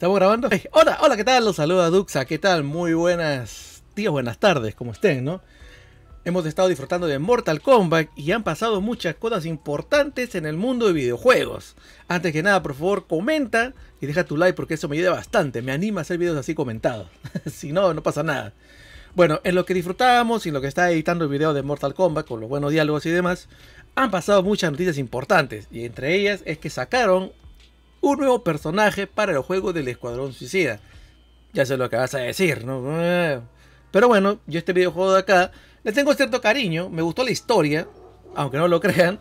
¿Estamos grabando? hola, hola, ¿qué tal? Los saluda Duxa, ¿qué tal? Muy buenas días, buenas tardes, como estén, ¿no? Hemos estado disfrutando de Mortal Kombat y han pasado muchas cosas importantes en el mundo de videojuegos. Antes que nada, por favor, comenta y deja tu like porque eso me ayuda bastante, me anima a hacer videos así comentados. si no, no pasa nada. Bueno, en lo que disfrutábamos y en lo que está editando el video de Mortal Kombat con los buenos diálogos y demás, han pasado muchas noticias importantes y entre ellas es que sacaron un nuevo personaje para el juego del Escuadrón Suicida. Ya sé lo que vas a decir, ¿no? Pero bueno, yo este videojuego de acá le tengo cierto cariño, me gustó la historia, aunque no lo crean,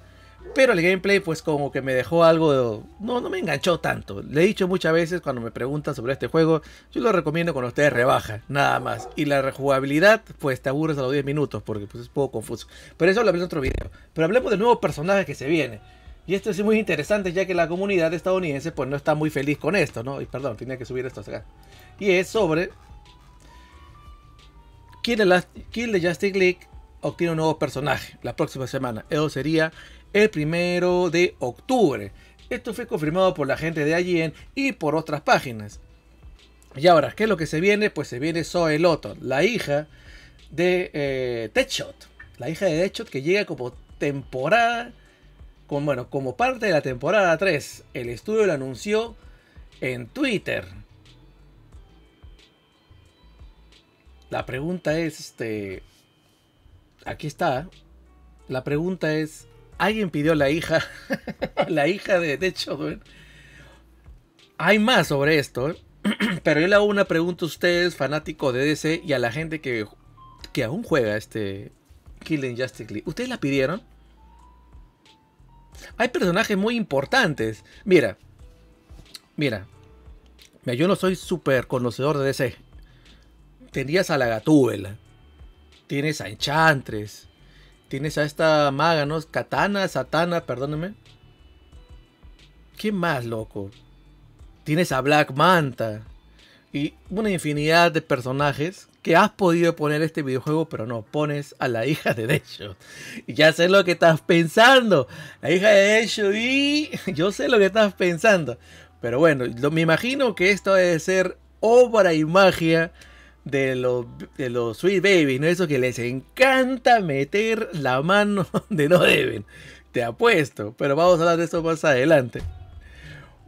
pero el gameplay pues como que me dejó algo, de... no, no me enganchó tanto. Le he dicho muchas veces cuando me preguntan sobre este juego, yo lo recomiendo cuando ustedes rebaja, nada más. Y la rejugabilidad pues te aburres a los 10 minutos porque pues es poco confuso. Pero eso lo hablé en otro video. Pero hablemos del nuevo personaje que se viene. Y esto es muy interesante ya que la comunidad estadounidense pues no está muy feliz con esto, ¿no? Y perdón, tenía que subir esto acá. Y es sobre Kill de Kill Justice League obtiene un nuevo personaje la próxima semana. Eso sería el primero de octubre. Esto fue confirmado por la gente de IGN y por otras páginas. Y ahora, ¿qué es lo que se viene? Pues se viene Zoe otro la hija de eh, Deadshot. La hija de Deadshot que llega como temporada bueno, como parte de la temporada 3, el estudio lo anunció en Twitter. La pregunta es, este, aquí está. La pregunta es, ¿alguien pidió la hija? la hija de, de hecho, hay más sobre esto. Pero yo le hago una pregunta a ustedes, fanático de DC, y a la gente que, que aún juega este Killing Justice League. ¿Ustedes la pidieron? Hay personajes muy importantes. Mira, mira, yo no soy súper conocedor de DC. Tenías a la Gatúbela, tienes a Enchantres, tienes a esta maga, ¿no? Katana, Satana, perdóneme. ¿Qué más, loco? Tienes a Black Manta y una infinidad de personajes que has podido poner este videojuego, pero no pones a la hija de Deadshot. Y ya sé lo que estás pensando. La hija de Deadshot y yo sé lo que estás pensando. Pero bueno, me imagino que esto debe ser obra y magia de los, de los Sweet Babies, ¿no? Eso que les encanta meter la mano donde no deben. Te apuesto, pero vamos a hablar de eso más adelante.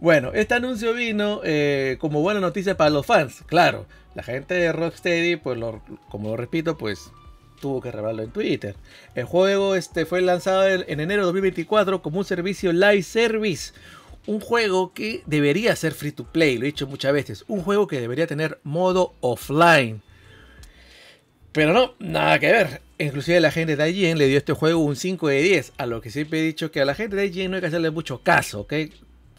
Bueno, este anuncio vino eh, como buena noticia para los fans, claro. La gente de Rocksteady, pues como lo repito, pues tuvo que revelarlo en Twitter. El juego este, fue lanzado en enero de 2024 como un servicio live service. Un juego que debería ser free to play, lo he dicho muchas veces. Un juego que debería tener modo offline. Pero no, nada que ver. Inclusive la gente de IGN le dio a este juego un 5 de 10, a lo que siempre he dicho que a la gente de IGN no hay que hacerle mucho caso, ¿ok?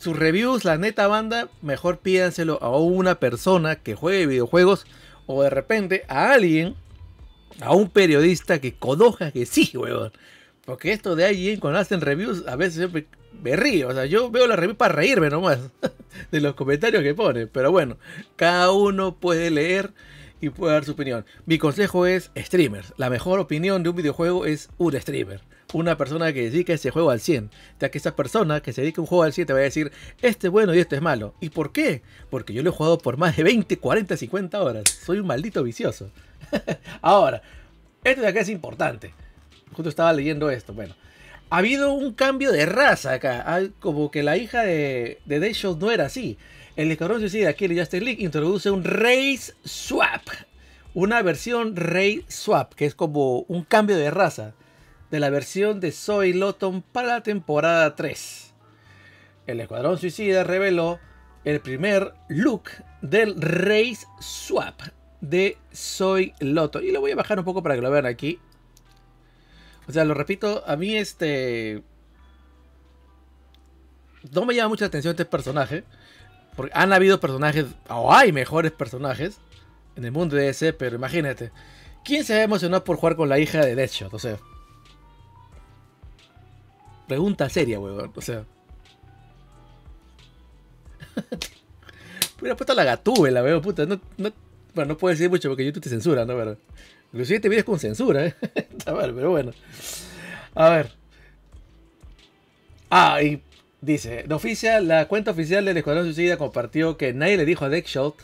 sus reviews, la neta banda, mejor pídanselo a una persona que juegue videojuegos o de repente a alguien, a un periodista que conozca que sí, weón. Porque esto de alguien eh, cuando hacen reviews a veces me río, o sea, yo veo la review para reírme nomás de los comentarios que pone, pero bueno, cada uno puede leer y puede dar su opinión. Mi consejo es streamers, la mejor opinión de un videojuego es un streamer una persona que dedica ese juego al 100, ya que esa persona que se dedica un juego al 100 te va a decir, este es bueno y este es malo. ¿Y por qué? Porque yo lo he jugado por más de 20, 40, 50 horas. Soy un maldito vicioso. Ahora, esto de acá es importante. Justo estaba leyendo esto. Bueno, ha habido un cambio de raza acá. Ah, como que la hija de, de no era así. El Escuadrón Suicida aquí en Justice League introduce un race swap. Una versión race swap, que es como un cambio de raza de la versión de Soy Loton para la temporada 3. El Escuadrón Suicida reveló el primer look del Race Swap de Soy Loto. Y lo voy a bajar un poco para que lo vean aquí. O sea, lo repito, a mí este... No me llama mucha atención este personaje. Porque han habido personajes, o hay mejores personajes en el mundo de ese, pero imagínate. ¿Quién se ha emocionado por jugar con la hija de Deadshot? O sea... Pregunta seria, weón. O sea. Hubiera puesto la la weón, puta. No, no, bueno, no puedo decir mucho porque YouTube te censura, ¿no? Pero, inclusive te es con censura, ¿eh? A ver, pero bueno. A ver. Ah, y dice, la, oficial, la cuenta oficial del Escuadrón Suicida compartió que nadie le dijo a Deckshot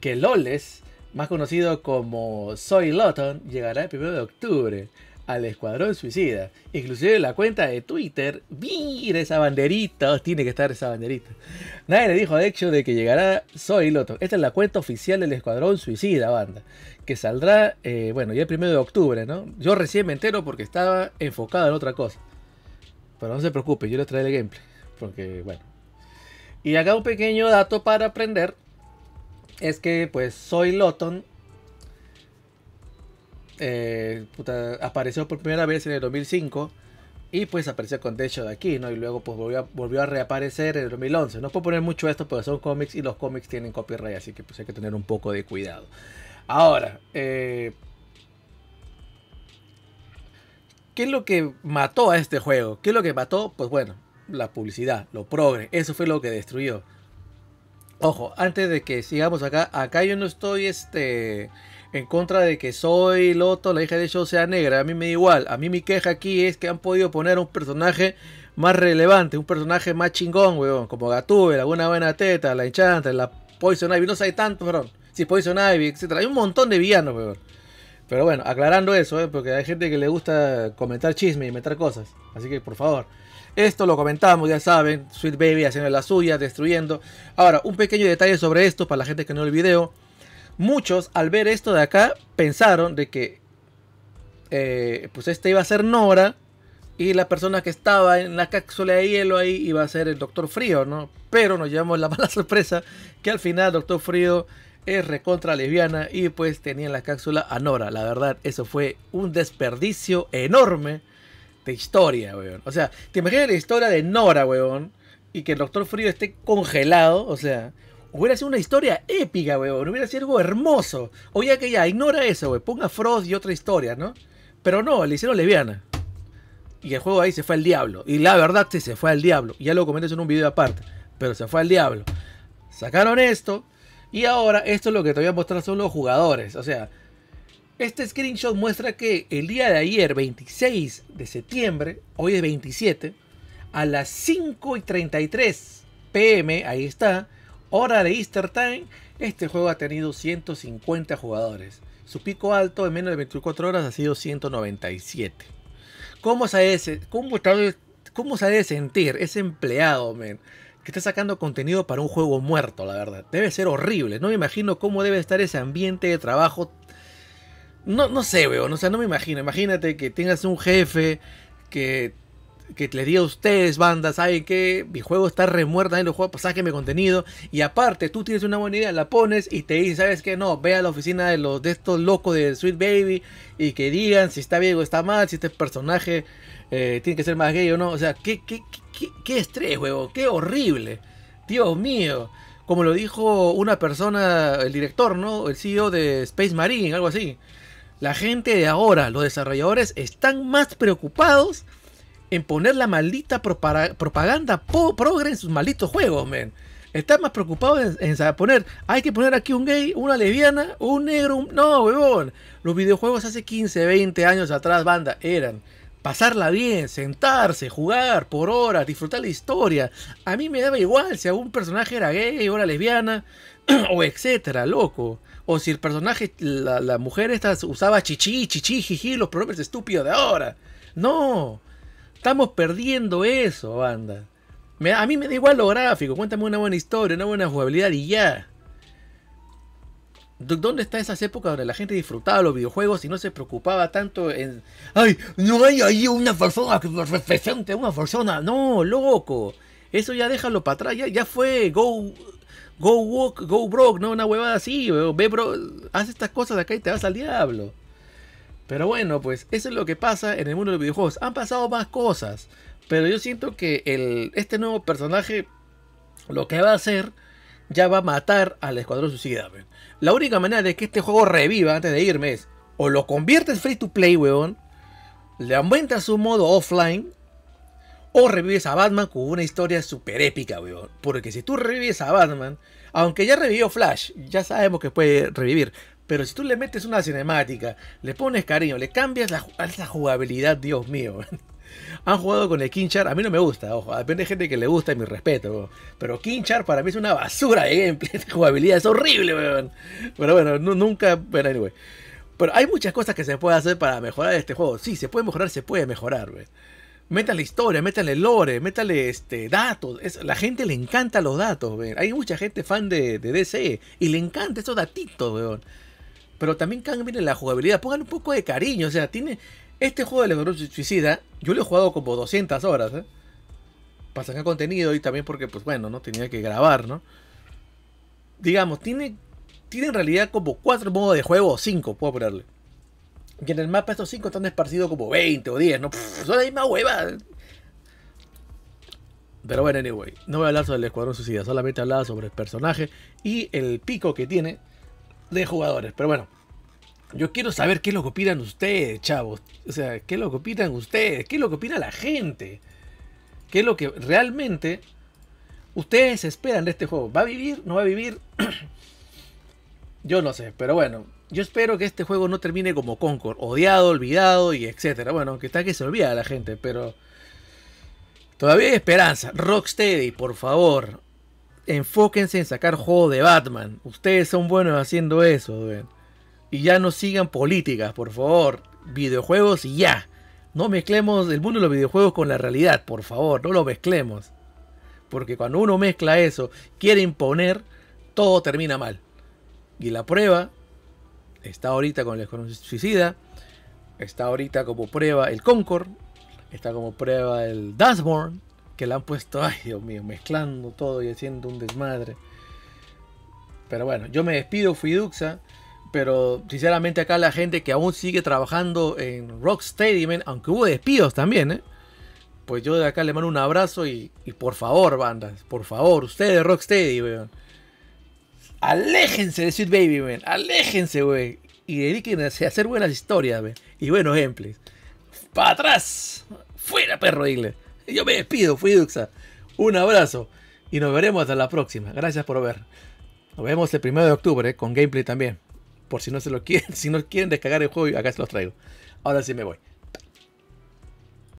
que Loles, más conocido como Soy Lotton, llegará el primero de octubre al Escuadrón Suicida. Inclusive la cuenta de Twitter, mira esa banderita, oh, tiene que estar esa banderita. Nadie le dijo a hecho de que llegará Soy Loton, Esta es la cuenta oficial del Escuadrón Suicida, banda. Que saldrá, eh, bueno, ya el primero de octubre, ¿no? Yo recién me entero porque estaba enfocado en otra cosa. Pero no se preocupe, yo les traigo el gameplay. Porque, bueno. Y acá un pequeño dato para aprender. Es que pues Soy Loton eh, apareció por primera vez en el 2005 y pues apareció con de aquí, ¿no? Y luego pues volvió a, reaparecer en el 2011. No puedo poner mucho esto porque son cómics y los cómics tienen copyright, así que pues hay que tener un poco de cuidado. Ahora, eh, ¿qué es lo que mató a este juego? ¿Qué es lo que mató? Pues bueno, la publicidad, lo progre, eso fue lo que destruyó. Ojo, antes de que sigamos acá, acá yo no estoy este en contra de que soy Loto, la hija de yo sea negra. A mí me da igual. A mí mi queja aquí es que han podido poner un personaje más relevante, un personaje más chingón, weón. Como Gatúbel, alguna buena teta, la enchanta, la Poison Ivy. No sé, hay tantos, perdón. Sí, Poison Ivy, etc. Hay un montón de villanos, weón. Pero bueno, aclarando eso, eh, porque hay gente que le gusta comentar chisme y meter cosas. Así que, por favor. Esto lo comentamos, ya saben. Sweet Baby haciendo la suya, destruyendo. Ahora, un pequeño detalle sobre esto para la gente que no el video muchos al ver esto de acá pensaron de que eh, pues este iba a ser Nora y la persona que estaba en la cápsula de hielo ahí iba a ser el Doctor Frío, ¿no? Pero nos llevamos la mala sorpresa que al final Doctor Frío es recontra lesbiana y pues tenía en la cápsula a Nora. La verdad, eso fue un desperdicio enorme de historia, weón. O sea, te imaginas la historia de Nora, weón, y que el Doctor Frío esté congelado, o sea, hubiera sido una historia épica, weón. Hubiera sido algo hermoso. O que ya, ignora eso, weón. Ponga Frost y otra historia, ¿no? Pero no, le hicieron leviana. Y el juego ahí se fue al diablo. Y la verdad, sí, se fue al diablo. Ya lo comenté en un video aparte. Pero se fue al diablo. Sacaron esto. Y ahora, esto es lo que te voy a mostrar son los jugadores. O sea, este screenshot muestra que el día de ayer, 26 de septiembre, hoy es 27, a las 5 y 33 pm, ahí está, hora de Easter Time, este juego ha tenido 150 jugadores. Su pico alto en menos de 24 horas ha sido 197. ¿Cómo se ha de, cómo sentir ese empleado, Que está sacando contenido para un juego muerto, la verdad. Debe ser horrible. No me imagino cómo debe estar ese ambiente de trabajo. No, no sé, weón. O sea, no me imagino. Imagínate que tengas un jefe que que les diga a ustedes, bandas, ¿saben que Mi juego está remuerta, en los juegos, pues, contenido. Y aparte, tú tienes una buena idea, la pones y te dicen, ¿sabes qué? No, ve a la oficina de los de estos locos de Sweet Baby y que digan si está bien o está mal, si este personaje eh, tiene que ser más gay o no. O sea, qué, qué, qué, qué estrés, huevo, qué horrible. Dios mío. Como lo dijo una persona, el director, ¿no? El CEO de Space Marine, algo así. La gente de ahora, los desarrolladores, están más preocupados en poner la maldita propaganda progre en sus malditos juegos, men. Están más preocupados en, poner, hay que poner aquí un gay, una lesbiana, un negro, un... No, huevón. Los videojuegos hace 15, 20 años atrás, banda, eran pasarla bien, sentarse, jugar por horas, disfrutar la historia. A mí me daba igual si algún personaje era gay o era lesbiana, o etcétera, loco. O si el personaje, la, la mujer esta usaba chichi, chichi, jiji, los problemas estúpidos de ahora. No, Estamos perdiendo eso, banda. a mí me da igual lo gráfico. Cuéntame una buena historia, una buena jugabilidad y ya. ¿Dónde está esas épocas donde la gente disfrutaba los videojuegos y no se preocupaba tanto en... ¡Ay! No hay ahí una persona que represente una persona. No, loco. Eso ya déjalo para atrás. Ya, ya fue. Go... Go walk, go broke, no una huevada así, ve bro, haz estas cosas acá y te vas al diablo. Pero bueno, pues eso es lo que pasa en el mundo de los videojuegos. Han pasado más cosas. Pero yo siento que este nuevo personaje lo que va a hacer ya va a matar al Escuadrón Suicida. La única manera de que este juego reviva antes de irme es o lo conviertes free to play, weón, le aumentas su modo offline o revives a Batman con una historia súper épica, weón. Porque si tú revives a Batman, aunque ya revivió Flash, ya sabemos que puede revivir. Pero si tú le metes una cinemática, le pones cariño, le cambias la, jugabilidad, Dios mío. Han jugado con el Kinchar, a mí no me gusta, ojo, depende de gente que le gusta y mi respeto, pero Kinchar para mí es una basura de gameplay, jugabilidad es horrible, weón. Pero bueno, nunca, bueno, Pero hay muchas cosas que se puede hacer para mejorar este juego. Sí, se puede mejorar, se puede mejorar, weón. Métale historia, métale lore, métale este, datos. la gente le encanta los datos, weón. Hay mucha gente fan de, DC y le encanta esos datitos, weón pero también cambien la jugabilidad, pongan un poco de cariño, o sea, tiene este juego del Escuadrón Suicida, yo lo he jugado como 200 horas, ¿eh? para sacar contenido y también porque, pues bueno, no tenía que grabar, ¿no? Digamos, tiene, tiene en realidad como 4 modos de juego o 5, puedo ponerle. Y en el mapa estos 5 están esparcidos como 20 o 10, ¿no? son las mismas huevas Pero bueno, anyway, no voy a hablar sobre el Escuadrón Suicida, solamente hablaba sobre el personaje y el pico que tiene de jugadores. Pero bueno, yo quiero saber qué es lo que opinan ustedes, chavos. O sea, qué es lo que opinan ustedes, qué es lo que opina la gente. ¿Qué es lo que realmente ustedes esperan de este juego? ¿Va a vivir? ¿No va a vivir? yo no sé, pero bueno. Yo espero que este juego no termine como Concord, odiado, olvidado y etcétera. Bueno, que está que se olvida la gente, pero todavía hay esperanza. Rocksteady, por favor, enfóquense en sacar juego de Batman. Ustedes son buenos haciendo eso, Y ya no sigan políticas, por favor. Videojuegos y ya. No mezclemos el mundo de los videojuegos con la realidad, por favor. No lo mezclemos. Porque cuando uno mezcla eso, quiere imponer, todo termina mal. Y la prueba está ahorita con el suicida. Está ahorita como prueba el Concord. Está como prueba el Dashboard que la han puesto, ay Dios mío, mezclando todo y haciendo un desmadre. Pero bueno, yo me despido, fui Duxa. Pero sinceramente acá la gente que aún sigue trabajando en Rock Stadium, aunque hubo despidos también, ¿eh? pues yo de acá le mando un abrazo y, por favor, bandas, por favor, ustedes Rocksteady, weón. Aléjense de Sweet Baby, Aléjense, weón. Y dedíquense a hacer buenas historias, Y buenos ejemplos. Para atrás. Fuera, perro, inglés yo me despido, fui Duxa. Un abrazo y nos veremos hasta la próxima. Gracias por ver. Nos vemos el 1 de octubre con gameplay también. Por si no se lo quieren, si no quieren descargar el juego, acá se los traigo. Ahora sí me voy.